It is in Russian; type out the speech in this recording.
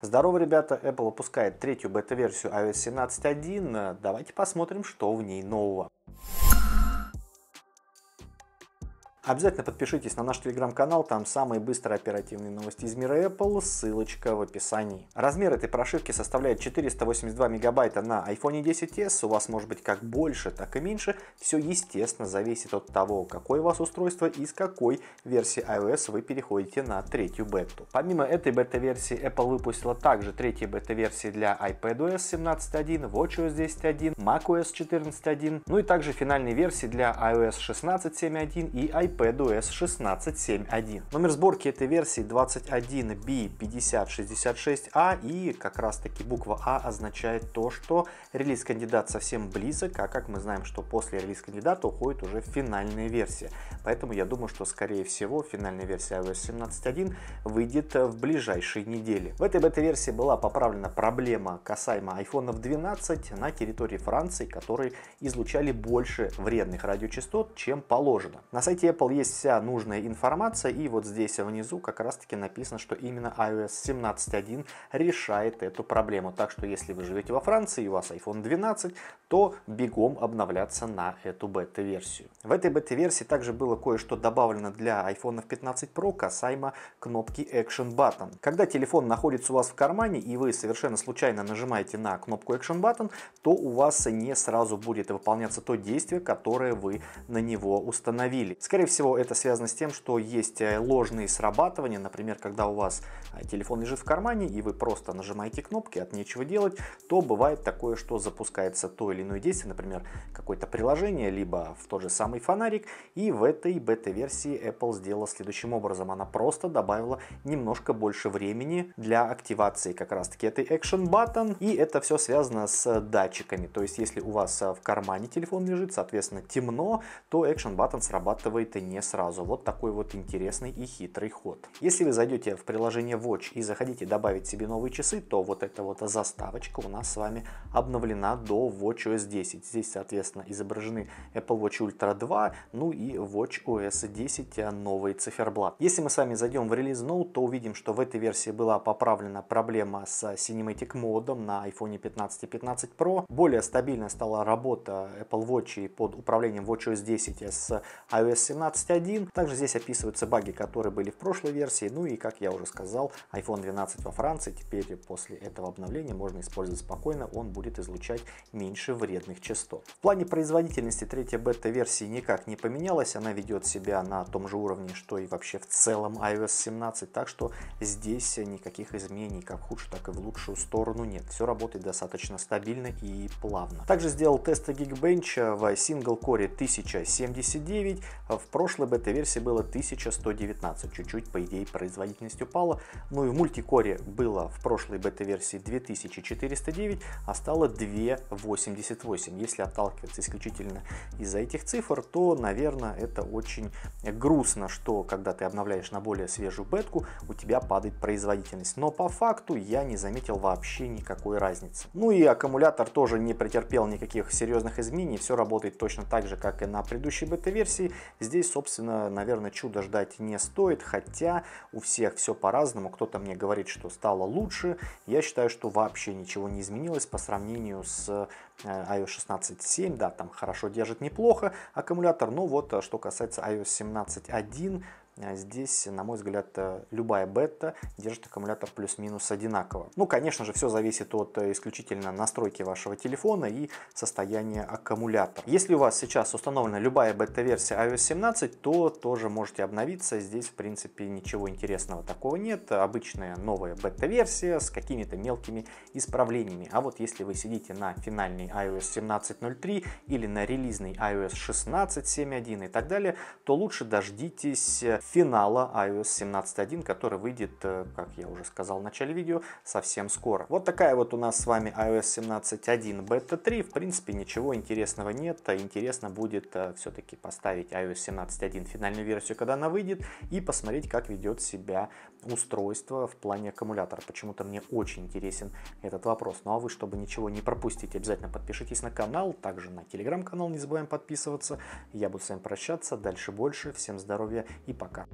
Здорово, ребята! Apple выпускает третью бета-версию iOS 17.1. Давайте посмотрим, что в ней нового. Обязательно подпишитесь на наш телеграм-канал, там самые быстрые оперативные новости из мира Apple, ссылочка в описании. Размер этой прошивки составляет 482 мегабайта на iPhone 10s, у вас может быть как больше, так и меньше, все естественно зависит от того, какое у вас устройство и с какой версии iOS вы переходите на третью бету. Помимо этой бета-версии Apple выпустила также третью бета-версии для iPadOS 17.1, WatchOS 10.1, macOS 14.1, ну и также финальные версии для iOS 16.7.1 и iPadOS PDUS 1671. Номер сборки этой версии 21B5066A а, и как раз таки буква А означает то, что релиз кандидат совсем близок, а как мы знаем, что после релиз кандидата уходит уже финальная версия. Поэтому я думаю, что скорее всего финальная версия iOS а 17.1 выйдет в ближайшие недели. В этой бета-версии была поправлена проблема касаемо iPhone 12 на территории Франции, которые излучали больше вредных радиочастот, чем положено. На сайте Apple есть вся нужная информация, и вот здесь внизу как раз-таки написано, что именно iOS 17.1 решает эту проблему. Так что если вы живете во Франции и у вас iPhone 12, то бегом обновляться на эту бета-версию. В этой бета-версии также было кое-что добавлено для iPhone 15 Pro касаемо кнопки Action Button. Когда телефон находится у вас в кармане и вы совершенно случайно нажимаете на кнопку Action Button, то у вас не сразу будет выполняться то действие, которое вы на него установили. Скорее всего, это связано с тем, что есть э, ложные срабатывания, например, когда у вас э, телефон лежит в кармане, и вы просто нажимаете кнопки от нечего делать, то бывает такое, что запускается то или иное действие, например, какое-то приложение, либо в тот же самый фонарик, и в этой бета-версии Apple сделала следующим образом, она просто добавила немножко больше времени для активации как раз-таки этой Action Button, и это все связано с датчиками, то есть если у вас э, в кармане телефон лежит, соответственно темно, то Action Button срабатывает продукты не сразу. Вот такой вот интересный и хитрый ход. Если вы зайдете в приложение Watch и захотите добавить себе новые часы, то вот эта вот заставочка у нас с вами обновлена до WatchOS 10. Здесь, соответственно, изображены Apple Watch Ultra 2, ну и WatchOS 10 а, новый циферблат. Если мы с вами зайдем в релиз Note, то увидим, что в этой версии была поправлена проблема с а, Cinematic модом на iPhone 15 и 15 Pro. Более стабильно стала работа Apple Watch под управлением WatchOS 10 а, с iOS 17 12.1. Также здесь описываются баги, которые были в прошлой версии. Ну и, как я уже сказал, iPhone 12 во Франции теперь после этого обновления можно использовать спокойно. Он будет излучать меньше вредных частот. В плане производительности третья бета-версии никак не поменялась. Она ведет себя на том же уровне, что и вообще в целом iOS 17. Так что здесь никаких изменений как в худшую, так и в лучшую сторону нет. Все работает достаточно стабильно и плавно. Также сделал тесты Geekbench в сингл-коре 1079. В прошлой бета-версии было 1119, чуть-чуть, по идее, производительность упала. Ну и в мультикоре было в прошлой бета-версии 2409, а стало 288. Если отталкиваться исключительно из-за этих цифр, то, наверное, это очень грустно, что когда ты обновляешь на более свежую бетку, у тебя падает производительность. Но по факту я не заметил вообще никакой разницы. Ну и аккумулятор тоже не претерпел никаких серьезных изменений, все работает точно так же, как и на предыдущей бета-версии. Здесь здесь, собственно, наверное, чудо ждать не стоит, хотя у всех все по-разному. Кто-то мне говорит, что стало лучше. Я считаю, что вообще ничего не изменилось по сравнению с э, iOS 16.7. Да, там хорошо держит неплохо аккумулятор, но вот э, что касается iOS 17.1, а здесь, на мой взгляд, э, любая бета держит аккумулятор плюс-минус одинаково. Ну, конечно же, все зависит от э, исключительно настройки вашего телефона и состояния аккумулятора. Если у вас сейчас установлена любая бета-версия iOS 17, то тоже можете обновиться. Здесь, в принципе, ничего интересного такого нет. Обычная новая бета-версия с какими-то мелкими исправлениями. А вот если вы сидите на финальной iOS 17.03 или на релизной iOS 16.7.1 и так далее, то лучше дождитесь финала iOS 17.1, который выйдет, э, как я уже сказал в начале видео, совсем скоро. Вот такая вот у нас с вами iOS 17.1 Beta 3. В принципе, ничего интересного нет. Интересно будет э, все-таки поставить iOS 17.1 финальную версию, когда она выйдет, и посмотреть, как ведет себя устройства в плане аккумулятора. Почему-то мне очень интересен этот вопрос. Ну а вы, чтобы ничего не пропустить, обязательно подпишитесь на канал, также на телеграм-канал не забываем подписываться. Я буду с вами прощаться, дальше больше. Всем здоровья и пока.